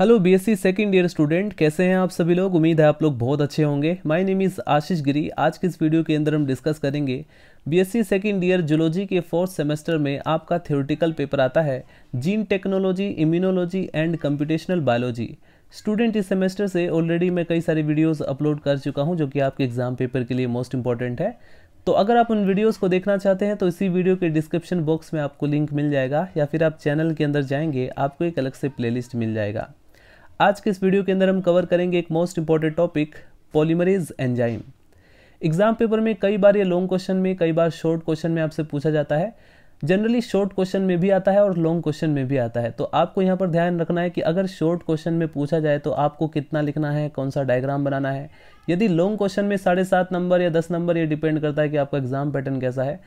Hello BSc second year student कैसे हैं आप सभी लोग उम्मीद है आप लोग बहुत अच्छे होंगे my name is Ashish Giri आज की इस वीडियो के अंदर हम डिस्कस करेंगे बीएससी सेकंड ईयर जुलॉजी के फोर्थ सेमेस्टर में आपका थ्योरेटिकल पेपर आता है gene technology immunology and computational biology student इस सेमेस्टर से ऑलरेडी मैं कई सारी वीडियोज़ अपलोड कर चुका हूँ जो कि आपके एग्ज़ाम पेपर के लिए मोस्ट इंपॉर्टेंट है तो अगर आप उन वीडियोस को देखना चाहते हैं तो इसी वीडियो के डिस्क्रिप्शन बॉक्स में आपको लिंक मिल जाएगा या फिर आप चैनल के अंदर जाएंगे आपको एक अलग से प्लेलिस्ट मिल जाएगा आज के इस वीडियो के अंदर हम कवर करेंगे एक most important topic polymerase enzyme exam paper में कई बार ये लॉन्ग क्वेश्चन में कई बार शॉर्ट क्वेश्चन में आपसे पूछा जाता है जनरली शॉर्ट क्वेश्चन में भी आता है और लॉन्ग क्वेश्चन में भी आता है तो आपको यहाँ पर ध्यान रखना है कि अगर शॉर्ट क्वेश्चन में पूछा जाए तो आपको कितना लिखना है कौन सा डायग्राम बनाना है यदि लॉन्ग क्वेश्चन में साढ़े सात नंबर या दस नंबर ये डिपेंड करता है कि आपका एग्जाम पैटर्न कैसा है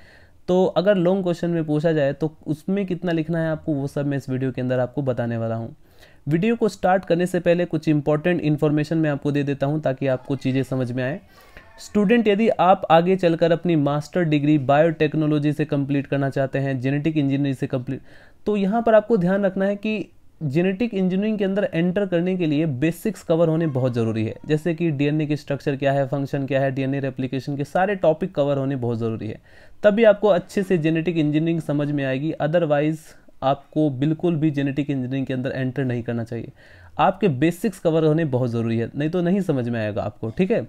तो अगर लॉन्ग क्वेश्चन में पूछा जाए तो उसमें कितना लिखना है आपको वो सब मैं इस वीडियो के अंदर आपको बताने वाला हूँ वीडियो को स्टार्ट करने से पहले कुछ इंपॉर्टेंट इन्फॉर्मेशन मैं आपको दे देता हूँ ताकि आपको चीज़ें समझ में आए स्टूडेंट यदि आप आगे चलकर अपनी मास्टर डिग्री बायोटेक्नोलॉजी से कंप्लीट करना चाहते हैं जेनेटिक इंजीनियरिंग से कंप्लीट तो यहाँ पर आपको ध्यान रखना है कि जेनेटिक इंजीनियरिंग के अंदर एंटर करने के लिए बेसिक्स कवर होने बहुत ज़रूरी है जैसे कि डीएनए की स्ट्रक्चर क्या है फंक्शन क्या है डीएनए रेप्लिकेशन के सारे टॉपिक कवर होने बहुत ज़रूरी है तभी आपको अच्छे से जेनेटिक इंजीनियरिंग समझ में आएगी अदरवाइज़ आपको बिल्कुल भी जेनेटिक इंजीनियरिंग के अंदर एंटर नहीं करना चाहिए आपके बेसिक्स कवर होने बहुत ज़रूरी है नहीं तो नहीं समझ में आएगा आपको ठीक है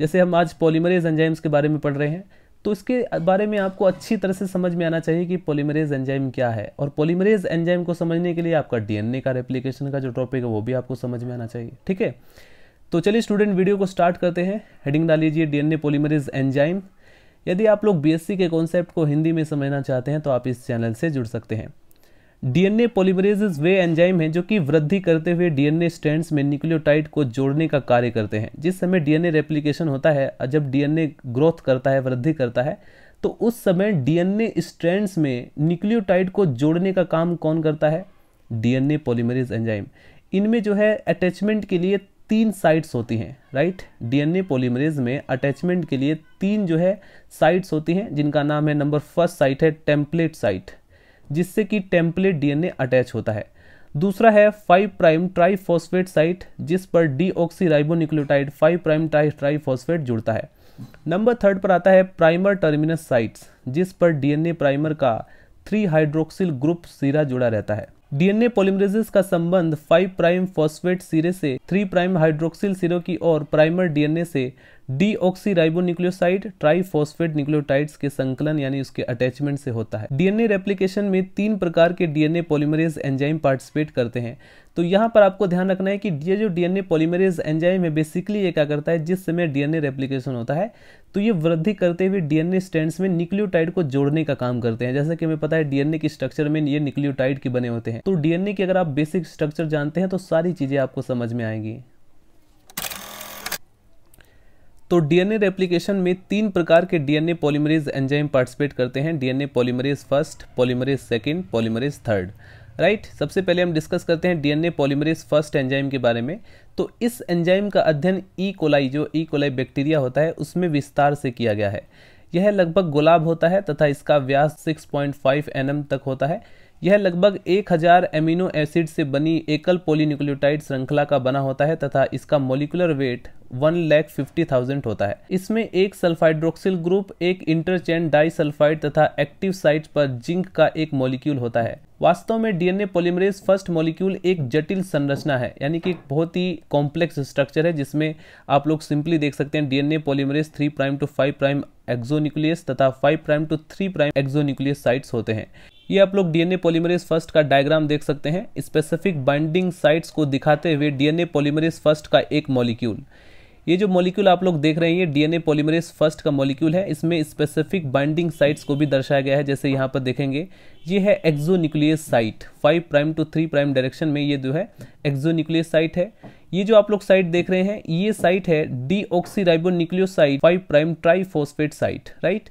जैसे हम आज पॉलीमरेज एंजाइम्स के बारे में पढ़ रहे हैं तो इसके बारे में आपको अच्छी तरह से समझ में आना चाहिए कि पॉलीमरेज एंजाइम क्या है और पॉलीमरेज एंजाइम को समझने के लिए आपका डीएनए का रेप्लिकेशन का जो टॉपिक है वो भी आपको समझ में आना चाहिए ठीक है तो चलिए स्टूडेंट वीडियो को स्टार्ट करते हैं हेडिंग डाल लीजिए डीएनए पॉलीमरेज एंजाइम यदि आप लोग बीएससी के कॉन्सेप्ट को हिंदी में समझना चाहते हैं तो आप इस चैनल से जुड़ सकते हैं डीएनए पॉलीमरेज वे एंजाइम हैं जो कि वृद्धि करते हुए डीएनए स्टैंड्स में न्यूक्लियोटाइड को जोड़ने का कार्य करते हैं जिस समय डीएनए रेप्लिकेशन होता है जब डीएनए ग्रोथ करता है वृद्धि करता है तो उस समय डीएनए स्टैंड्स में न्यूक्लियोटाइड को जोड़ने का काम कौन करता है डीएनए पॉलीमरेज एंजाइम इनमें जो है अटैचमेंट के लिए तीन साइट्स होती हैं राइट डीएनए पॉलीमरेज में अटैचमेंट के लिए तीन जो है साइट्स होती हैं जिनका नाम है नंबर फर्स्ट साइट है टेम्पलेट साइट जिससे कि टेम्पलेट डीएनए अटैच होता है दूसरा है फाइव प्राइम ट्राईफॉस्फेट साइट जिस पर D deoxyribonucleotide five prime tri triphosphate जुड़ता है नंबर थर्ड पर आता है प्राइमर टर्मिनस साइट्स जिस पर डीएनए प्राइमर का थ्री हाइड्रोक्सिल ग्रुप सीरा जुड़ा रहता है डीएनए पोलिमरेजेस का संबंध फाइव प्राइम फॉस्फेट सिरे से थ्री प्राइम हाइड्रोक्सिल सिरों की और प्राइमर डीएनए से न्यूक्लियोसाइड ट्राइफॉस्फेट न्यूक्लियोटाइड्स के संकलन यानी उसके अटैचमेंट से होता है डीएनए रेप्लिकेशन में तीन प्रकार के डीएनए पॉलीमरेज एंजाइम पार्टिसिपेट करते हैं तो यहाँ पर आपको ध्यान रखना है कि ये जो डीएनए पॉलीमरेज एंजाइम है बेसिकली ये क्या करता है जिस समय डीएनए रेप्लिकेशन होता है तो ये वृद्धि करते हुए डीएनए स्टैंड में न्यूक्लियोटाइड को जोड़ने का काम करते हैं जैसा कि हमें पता है डीएनए के स्ट्रक्चर में ये न्यूक्लियोटाइड के बने होते हैं तो डीएनए की अगर आप बेसिक स्ट्रक्चर जानते हैं तो सारी चीज़ें आपको समझ में आएंगी तो डीएनए रेप्लिकेशन में तीन प्रकार के डीएनए पॉलीमरेज एंजाइम पार्टिसिपेट करते हैं DNA polymerase first polymerase second polymerase third right सबसे पहले हम डिस्कस करते हैं डीएनए पॉलीमरेज फर्स्ट एंजाइम के बारे में तो इस एंजाइम का अध्ययन ई e. कोलाई जो ई कोलाई बैक्टीरिया होता है उसमें विस्तार से किया गया है यह लगभग गुलाब होता है तथा इसका व्यास 6.5 पॉइंट mm तक होता है यह लगभग 1000 एमिनो एसिड से बनी एकल पोलिन्यूक्लियोटाइड श्रृंखला का बना होता है तथा इसका molecular weight one lakh fifty thousand होता है इसमें एक सल्फाइड्रोक्सिल ग्रुप एक इंटरचेन डाई सल्फाइड तथा एक्टिव साइट पर जिंक का एक मॉलिक्यूल होता है वास्तव में डीएनए पॉलीमरेज फर्स्ट मॉलिक्यूल एक जटिल संरचना है यानी कि एक बहुत ही कॉम्प्लेक्स स्ट्रक्चर है जिसमें आप लोग सिंपली देख सकते हैं DNA polymerase three prime to five prime exonuclease तथा five prime to three prime exonuclease sites होते हैं ये आप लोग डीएनए पॉलीमरेज फर्स्ट का डायग्राम देख सकते हैं स्पेसिफिक बाइंडिंग साइट्स को दिखाते हुए डीएनए पॉलीमरेज फर्स्ट का एक मॉलिक्यूल ये जो मॉलिक्यूल आप लोग देख रहे हैं ये डीएनए पॉलीमरेज फर्स्ट का मॉलिक्यूल है इसमें स्पेसिफिक बाइंडिंग साइट्स को भी दर्शाया गया है जैसे यहाँ पर देखेंगे ये है exonuclease site five prime to three prime direction में ये जो है एक्जोन्यूक्लियस साइट है ये जो आप लोग साइट देख रहे हैं ये साइट है deoxyribo site five prime tri site right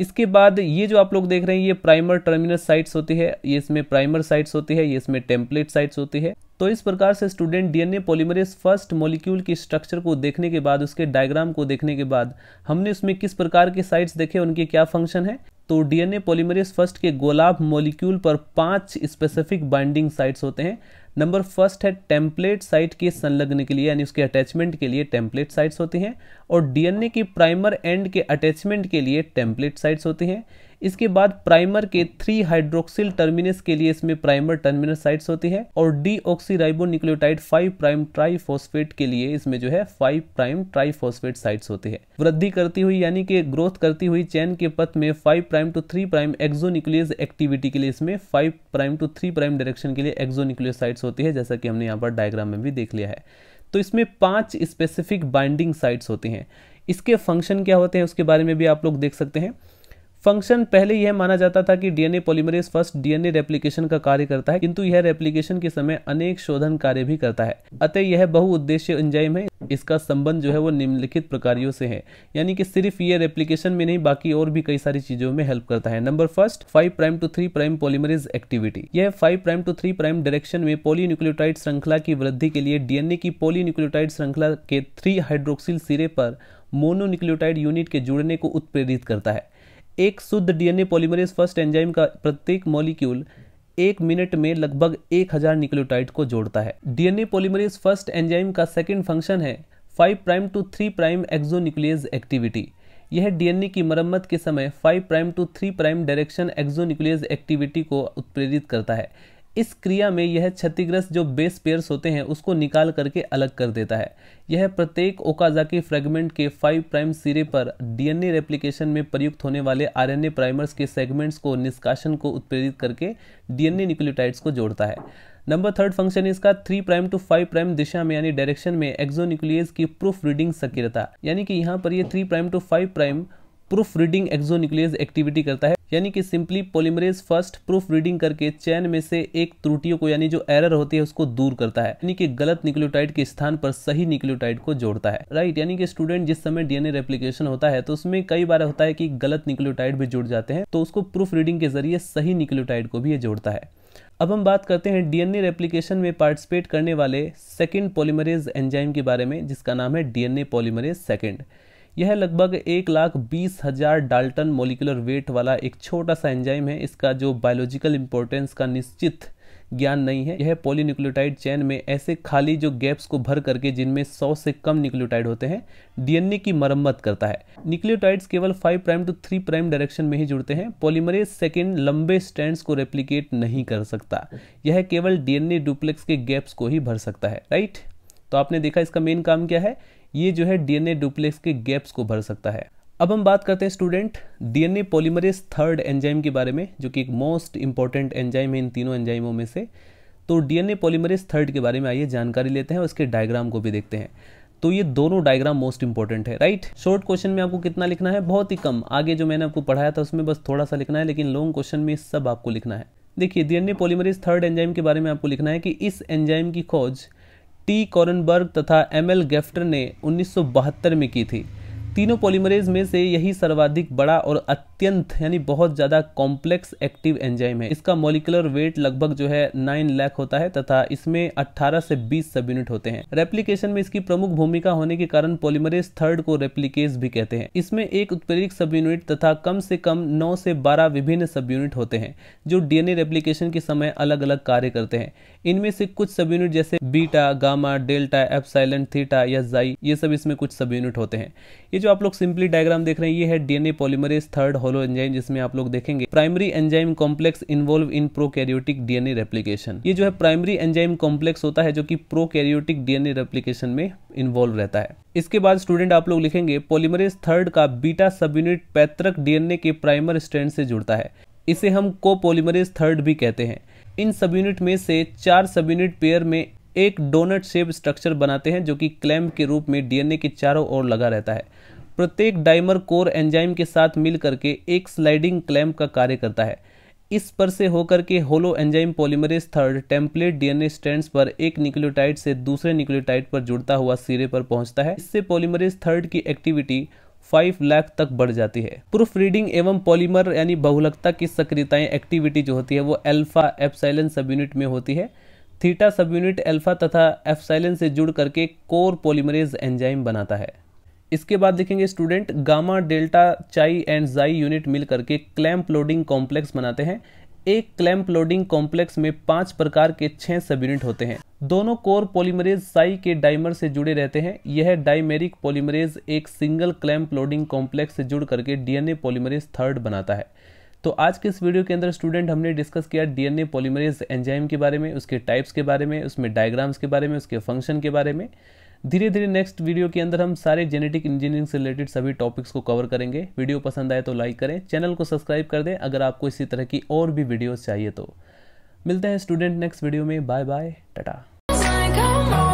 इसके बाद ये जो आप लोग देख रहे हैं ये प्राइमर टर्मिनल साइट्स होती है ये इसमें प्राइमर साइट्स होती है ये इसमें टेम्पलेट साइट्स होती है तो इस प्रकार से student DNA polymerase first molecule की स्ट्रक्चर को देखने के बाद उसके डायग्राम को देखने के बाद हमने उसमें किस प्रकार के साइट्स देखे उनके क्या फंक्शन है तो डीएनए पॉलीमरेज फर्स्ट के गोलाब मॉलिक्यूल पर पांच स्पेसिफिक बाइंडिंग साइट्स होते हैं नंबर फर्स्ट है टेम्पलेट साइट के संलग्न के लिए यानी उसके अटैचमेंट के लिए टेम्पलेट साइट्स होती हैं और डीएनए की प्राइमर एंड के अटैचमेंट के लिए टेम्पलेट साइट्स होती हैं इसके बाद प्राइमर के थ्री हाइड्रोक्सिल टर्मिनस के लिए इसमें प्राइमर टर्मिनल साइट्स होती है और deoxyribonucleotide five prime triphosphate के लिए इसमें जो है फाइव प्राइम ट्राइफोस्फेट साइट्स होती है वृद्धि करती हुई यानी कि ग्रोथ करती हुई चैन के पथ में five prime to three prime exonuclease activity के लिए इसमें five prime to three prime direction के लिए साइट्स होती है जैसा कि हमने यहाँ पर डायग्राम में भी देख लिया है तो इसमें पांच स्पेसिफिक बाइंडिंग साइट्स होती हैं इसके फंक्शन क्या होते हैं उसके बारे में भी आप लोग देख सकते हैं फंक्शन पहले यह माना जाता था कि DNA polymerase first DNA replication का कार्य करता है किंतु यह रेप्लिकेशन के समय अनेक शोधन कार्य भी करता है अतः यह बहुउद्देश्य एंजाइम है इसका संबंध जो है वो निम्नलिखित प्रकारियों से है यानी कि सिर्फ यह रेप्लिकेशन में नहीं बाकी और भी कई सारी चीजों में हेल्प करता है number first five prime to three prime polymerase activity यह five prime to three prime direction में पोलिन्यूक्लियोटाइड श्रृंखला की वृद्धि के लिए डीएनए की पोलिन्यूक्लियोटाइड श्रृंखला के थ्री हाइड्रोक्सिल सिरे पर मोनोन्यूक्लियोटाइड यूनिट के जुड़ने को उत्प्रेरित करता है एक शुद्ध डीएनए पॉलीमरेज फर्स्ट एंजाइम का प्रत्येक मॉलिक्यूल एक मिनट में लगभग एक हजार न्यूक्लियोटाइड को जोड़ता है डीएनए पॉलीमरेज फर्स्ट एंजाइम का सेकेंड फंक्शन है five prime to three prime nuclease activity यह डीएनए की मरम्मत के समय five prime to three prime direction exonuclease activity को उत्प्रेरित करता है इस क्रिया में यह क्षतिग्रस्त जो बेस पेयर्स होते हैं उसको निकाल करके अलग कर देता है यह प्रत्येक ओकाजाकी फ्रेगमेंट के फाइव प्राइम सिरे पर डीएनए रेप्लिकेशन में प्रयुक्त होने वाले आरएनए प्राइमर्स के सेगमेंट्स को निष्कासन को उत्प्रेरित करके डीएनए न्यूक्लियोटाइड्स को जोड़ता है नंबर थर्ड फंक्शन इसका three prime to five prime दिशा में यानी डायरेक्शन में एक्जोन्यूक्लियस की प्रूफ रीडिंग सक्रियता यानी कि यहाँ पर ये three prime to five prime proof reading exonuclease activity करता है यानी कि simply polymerase first proof reading करके चैन में से एक त्रुटियों को यानी जो एरर होती है उसको दूर करता है यानी कि गलत न्यूक्लियोटाइड के स्थान पर सही न्यूक्लियोटाइड को जोड़ता है राइट यानी कि स्टूडेंट जिस समय डीएनए रेप्लीकेशन होता है तो उसमें कई बार होता है कि गलत न्यूक्लियोटाइड भी जुड़ जाते हैं तो उसको प्रूफ रीडिंग के जरिए सही न्यूक्लियोटाइड को भी ये जोड़ता है अब हम बात करते हैं डीएनए रेप्लिकेशन में पार्टिसिपेट करने वाले सेकेंड पोलिमरेज एंजाइम के बारे में जिसका नाम है डीएनए पोलिमरेज सेकेंड यह लगभग एक लाख बीस हजार डाल्टन मोलिकुलर वेट वाला एक छोटा सा एंजाइम है इसका जो बायोलॉजिकल इंपॉर्टेंस का निश्चित ज्ञान नहीं है यह पॉलीन्यूक्लियोटाइड चैन में ऐसे खाली जो गैप्स को भर करके जिनमें 100 से कम न्यूक्लियोटाइड होते हैं डीएनए की मरम्मत करता है न्यूक्लियोटाइड्स केवल 5 प्राइम टू 3 प्राइम डायरेक्शन में ही जुड़ते हैं पॉलीमरेज सेकेंड लंबे स्टैंड्स को रेप्लीकेट नहीं कर सकता यह केवल डीएनए डुप्लेक्स के गैप्स को ही भर सकता है राइट तो आपने देखा इसका मेन काम क्या है ये जो है डीएनए डुप्लेक्स के गैप्स को भर सकता है अब हम बात करते हैं student DNA polymerase third enzyme के बारे में जो कि एक मोस्ट इंपॉर्टेंट एंजाइम है इन तीनों एंजाइमों में से तो डीएनए पॉलीमरेज थर्ड के बारे में आइए जानकारी लेते हैं और उसके डायग्राम को भी देखते हैं तो ये दोनों डायग्राम मोस्ट इंपॉर्टेंट है राइट शॉर्ट क्वेश्चन में आपको कितना लिखना है बहुत ही कम आगे जो मैंने आपको पढ़ाया था उसमें बस थोड़ा सा लिखना है लेकिन लॉन्ग क्वेश्चन में सब आपको लिखना है देखिए डीएनए पॉलीमरेज थर्ड एंजाइम के बारे में आपको लिखना है कि इस एंजाइम की खोज टी कॉरनबर्ग तथा एम एल गेफ्टर ने 1972 में की थी तीनों पॉलीमरेज में से यही सर्वाधिक बड़ा और अत्यंत यानी बहुत ज़्यादा कॉम्प्लेक्स एक्टिव एंजाइम है इसका मोलिकुलर वेट लगभग जो है नाइन लाख होता है तथा इसमें अट्ठारह से बीस सब यूनिट होते हैं रेप्लीकेशन में इसकी प्रमुख भूमिका होने के कारण पॉलीमरेज थर्ड को रेप्लीकेज भी कहते हैं इसमें एक उत्प्रेरक सब यूनिट तथा कम से कम नौ से बारह विभिन्न सब यूनिट होते हैं जो डीएनए रेप्लीकेशन के समय अलग अलग कार्य करते हैं इनमें से कुछ सब यूनिट जैसे beta gamma delta epsilon theta या जाई ये सब इसमें कुछ सब यूनिट होते हैं ये जो आप लोग सिंपली डायग्राम देख रहे हैं ये है DNA polymerase third holoenzyme जिसमें आप लोग देखेंगे primary enzyme complex involve in prokaryotic DNA replication ये जो है प्राइमरी एंजाइम कॉम्प्लेक्स होता है जो कि प्रोकैरियोटिक डीएनए रेप्लीकेशन में इन्वॉल्व रहता है इसके बाद स्टूडेंट आप लोग लिखेंगे पॉलीमरेज थर्ड का बीटा सब यूनिट पैतृक डीएनए के प्राइमर स्ट्रैंड से जुड़ता है इसे हम को पॉलीमरेज थर्ड भी कहते हैं इन सब यूनिट में से चार सब यूनिट पेयर में एक डोनट शेप स्ट्रक्चर बनाते हैं जो कि क्लैम के रूप में डीएनए के चारों ओर लगा रहता है प्रत्येक डाइमर कोर एंजाइम के साथ मिल करके एक स्लाइडिंग क्लैम्प का कार्य करता है इस पर से होकर के holoenzyme polymerase third template DNA strands पर एक न्यूक्लियोटाइड से दूसरे न्यूक्लियोटाइड पर जुड़ता हुआ सिरे पर पहुंचता है इससे पॉलीमरेज थर्ड की एक्टिविटी 5 लाख तक बढ़ जाती है प्रूफ रीडिंग एवं पॉलीमर यानी बहुलकता की सक्रियताएं एक्टिविटी जो होती है वो एल्फा एफसाइलन सब यूनिट में होती है थीटा सब यूनिट एल्फा तथा एफसाइलन से जुड़ करके कोर पॉलीमरेज एंजाइम बनाता है इसके बाद देखेंगे student gamma delta chi and जाई यूनिट मिल करके क्लैम्प लोडिंग कॉम्प्लेक्स बनाते हैं एक क्लैम्प लोडिंग कॉम्प्लेक्स में पांच प्रकार के छह सब यूनिट होते हैं दोनों कोर पॉलीमरेज साई के डाइमर से जुड़े रहते हैं यह डाइमेरिक पॉलीमरेज एक सिंगल क्लैम्प लोडिंग कॉम्प्लेक्स से जुड़ करके डीएनए पॉलीमरेज थर्ड बनाता है तो आज के इस वीडियो के अंदर स्टूडेंट हमने डिस्कस किया डीएनए पॉलीमरेज एंजाइम के बारे में उसके टाइप्स के बारे में उसमें डायग्राम्स के बारे में उसके फंक्शन के बारे में धीरे धीरे नेक्स्ट वीडियो के अंदर हम सारे जेनेटिक इंजीनियरिंग से रिलेटेड सभी टॉपिक्स को कवर करेंगे वीडियो पसंद आए तो लाइक करें चैनल को सब्सक्राइब कर दें अगर आपको इसी तरह की और भी वीडियोज़ चाहिए तो मिलते हैं स्टूडेंट नेक्स्ट वीडियो में बाय बाय टाटा